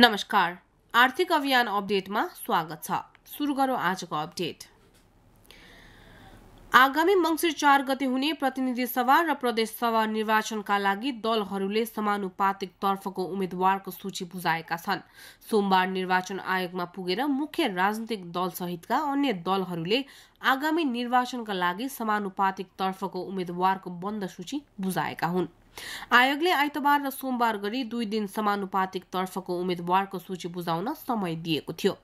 नमस्कार आर्थिक अभियान अपडेटमा स्वागत छ सुरु गरौँ आजको अपडेट आगामी मङ्सिर चार गते हुने प्रतिनिधि सभा र प्रदेश सभा निर्वाचनका लागि दलहरूले समानुपातिक तर्फको उम्मेद्वारको सूची बुझाएका छन् सोमबार निर्वाचन आयोगमा पुगेर मुख्य राजनीतिक दलसहितका अन्य दलहरूले आगामी निर्वाचनका लागि समानुपातिक तर्फको उम्मेद्वारको बन्द सूची बुझाएका हुन् आयोगले आइतबार र सोमबार गरी दुई दिन समानुपातिक तर्फको उम्मेद्वारको सूची बुझाउन समय दिएको थियो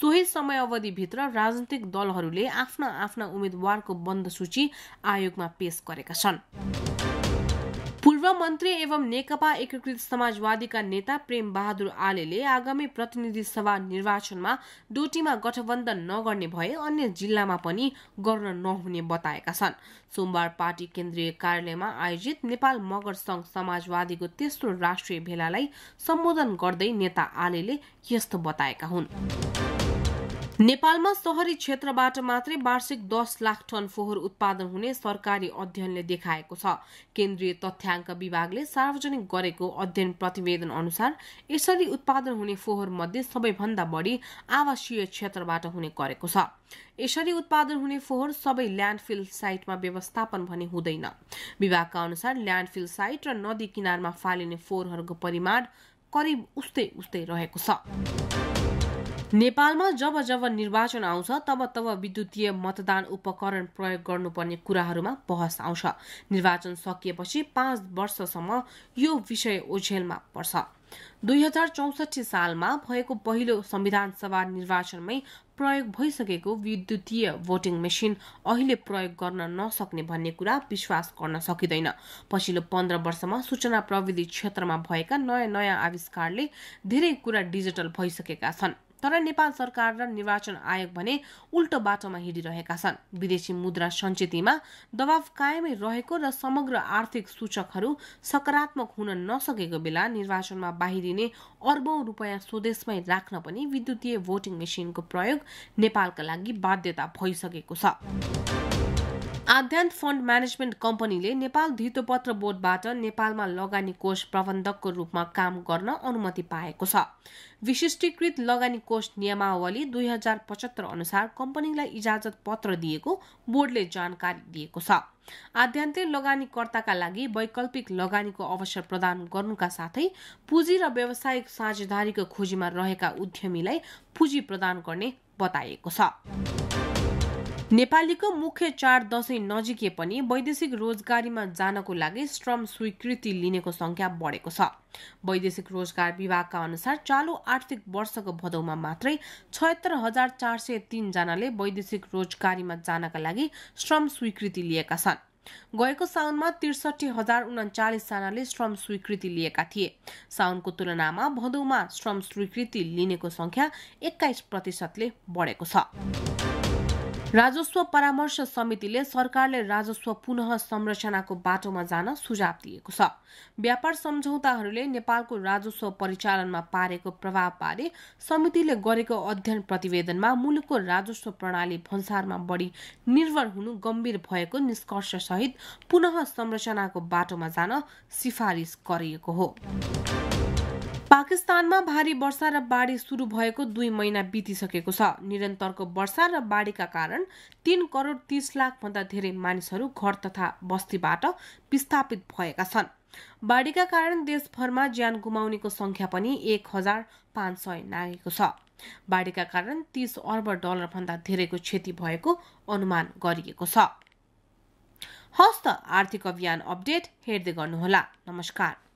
सोही समय अवधिभित्र राजनीतिक दलहरूले आफ्ना आफ्ना उम्मेद्वारको बन्द सूची आयोगमा पेश गरेका छन् मन्त्री एवं नेकपा एकीकृत समाजवादीका नेता प्रेम बहादुर आलेले आगामी प्रतिनिधि सभा निर्वाचनमा डोटीमा गठबन्धन नगर्ने भए अन्य जिल्लामा पनि गर्न नहुने बताएका छन् सोमबार पार्टी केन्द्रीय कार्यालयमा आयोजित नेपाल मगर संघ समाजवादीको तेस्रो राष्ट्रिय भेलालाई सम्बोधन गर्दै नेता आलेले यस्तो बताएका हुन् नेपालमा सहरी क्षेत्रबाट मात्रै वार्षिक दस लाख टन फोहोर उत्पादन हुने सरकारी अध्ययनले देखाएको छ केन्द्रीय तथ्याङ्क विभागले सार्वजनिक गरेको अध्ययन प्रतिवेदन अनुसार यसरी उत्पादन हुने फोहोर मध्ये सबैभन्दा बढी आवासीय क्षेत्रबाट हुने गरेको छ यसरी उत्पादन हुने फोहोर सबै ल्यान्डफिल साइटमा व्यवस्थापन भने हुँदैन विभागका अनुसार ल्यान्डफिल साइट र नदी किनारमा फालिने फोहोरहरूको परिमाण करिब उस्तै उस्तै रहेको छ नेपालमा जब जब निर्वाचन आउँछ तब तब विद्युतीय मतदान उपकरण प्रयोग गर्नुपर्ने कुराहरूमा बहस आउँछ निर्वाचन सकिएपछि पाँच वर्षसम्म यो विषय ओझेलमा पर्छ दुई हजार चौसठी सालमा भएको पहिलो संविधान सभा निर्वाचनमै प्रयोग भइसकेको विद्युतीय भोटिङ मेसिन अहिले प्रयोग गर्न नसक्ने भन्ने कुरा विश्वास गर्न सकिँदैन पछिल्लो पन्ध्र वर्षमा सूचना प्रविधि क्षेत्रमा भएका नयाँ नयाँ आविष्कारले धेरै कुरा डिजिटल भइसकेका छन् तर नेपाल सरकार र निर्वाचन आयोग भने उल्टो बाटोमा हिँडिरहेका छन् विदेशी मुद्रा सञ्चितमा दबाव कायमै रहेको र समग्र आर्थिक सूचकहरू सकारात्मक हुन नसकेको बेला निर्वाचनमा बाहिरिने अर्बौं रुपियाँ स्वदेशमै राख्न पनि विद्युतीय भोटिङ मेसिनको प्रयोग नेपालका लागि बाध्यता भइसकेको छ आध्यान फण्ड म्यानेजमेन्ट कम्पनीले नेपाल धितोपत्र बोर्डबाट नेपालमा लगानी कोष प्रबन्धकको रूपमा काम गर्न अनुमति पाएको छ विशिष्टीकृत लगानी कोष नियमावली दुई हजार पचहत्तर अनुसार कम्पनीलाई इजाजत पत्र दिएको बोर्डले जानकारी दिएको छ आध्यान्तिक लगानीकर्ताका लागि वैकल्पिक लगानीको अवसर प्रदान गर्नुका साथै पुँजी र व्यावसायिक साझेदारीको खोजीमा रहेका उद्यमीलाई पुँजी प्रदान गर्ने बताएको छ नेपालीको मुख्य चाड दसैँ नजिके पनि वैदेशिक रोजगारीमा जानको लागि श्रम स्वीकृति लिनेको संख्या बढेको छ वैदेशिक रोजगार विभागका अनुसार चालु आर्थिक वर्षको भदौमा मात्रै छयत्तर हजार चार सय तीनजनाले वैदेशिक रोजगारीमा जानका लागि श्रम स्वीकृति लिएका छन् गएको साउनमा त्रिसठी हजार उन्चालिसजनाले श्रम स्वीकृति लिएका थिए साउनको तुलनामा भदौमा श्रम स्वीकृति लिनेको संख्या एक्काइस प्रतिशतले बढेको छ राजस्व परामर्श समितिले सरकारले राजस्व पुनः संरचनाको बाटोमा जान सुझाव दिएको छ व्यापार सम्झौताहरूले नेपालको राजस्व परिचालनमा पारेको प्रभाव प्रभावबारे समितिले गरेको अध्ययन प्रतिवेदनमा मुलुकको राजस्व प्रणाली भन्सारमा बढी निर्भर हुनु गम्भीर भएको निष्कर्षसहित पुनः संरचनाको बाटोमा जान सिफारिस गरिएको हो पाकिस्तानमा भारी वर्षा र बाढी सुरु भएको दुई महिना बितिसकेको छ निरन्तरको वर्षा र बाढीका कारण तीन करोड तीस भन्दा धेरै मानिसहरू घर तथा बस्तीबाट विस्थापित भएका छन् बाढीका कारण देशभरमा ज्यान गुमाउनेको संख्या पनि एक हजार पाँच सय नागेको छ बाढीका कारण तीस अर्ब डलर भन्दा धेरैको क्षति भएको अनुमान गरिएको छ हस्त आर्थिक अभियान अपडेट हेर्दै गर्नुहोला नमस्कार